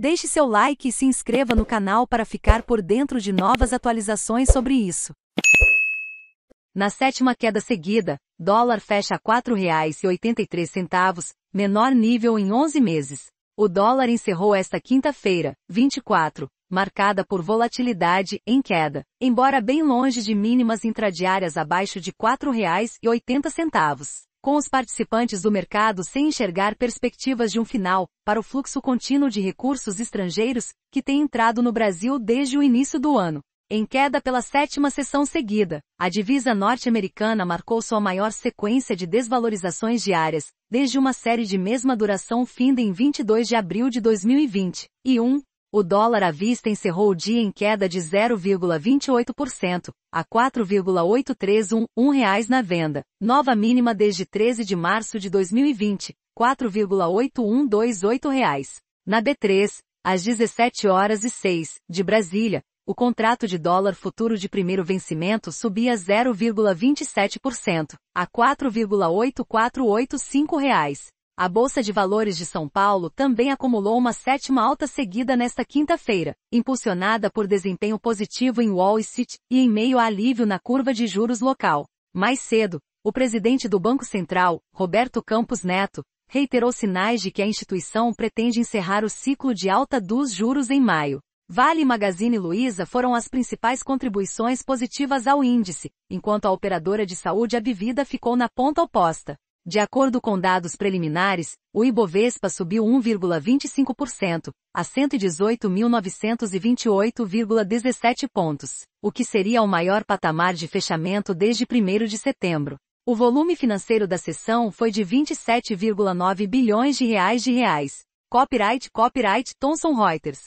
Deixe seu like e se inscreva no canal para ficar por dentro de novas atualizações sobre isso. Na sétima queda seguida, dólar fecha a R$ 4,83, menor nível em 11 meses. O dólar encerrou esta quinta-feira, 24, marcada por volatilidade em queda, embora bem longe de mínimas intradiárias abaixo de R$ 4,80 com os participantes do mercado sem enxergar perspectivas de um final, para o fluxo contínuo de recursos estrangeiros, que tem entrado no Brasil desde o início do ano. Em queda pela sétima sessão seguida, a divisa norte-americana marcou sua maior sequência de desvalorizações diárias, desde uma série de mesma duração finda em 22 de abril de 2020, e um, o dólar à vista encerrou o dia em queda de 0,28%, a 4,831 4,8311 reais na venda, nova mínima desde 13 de março de 2020, 4,8128. Reais. Na B3, às 17 horas e 6, de Brasília, o contrato de dólar futuro de primeiro vencimento subia 0,27%, a 4,8485, reais, a Bolsa de Valores de São Paulo também acumulou uma sétima alta seguida nesta quinta-feira, impulsionada por desempenho positivo em Wall Street e em meio a alívio na curva de juros local. Mais cedo, o presidente do Banco Central, Roberto Campos Neto, reiterou sinais de que a instituição pretende encerrar o ciclo de alta dos juros em maio. Vale Magazine Luiza foram as principais contribuições positivas ao índice, enquanto a operadora de saúde Abivida ficou na ponta oposta. De acordo com dados preliminares, o Ibovespa subiu 1,25%, a 118.928,17 pontos, o que seria o maior patamar de fechamento desde 1 de setembro. O volume financeiro da sessão foi de 27,9 bilhões de reais de reais. Copyright Copyright Thomson Reuters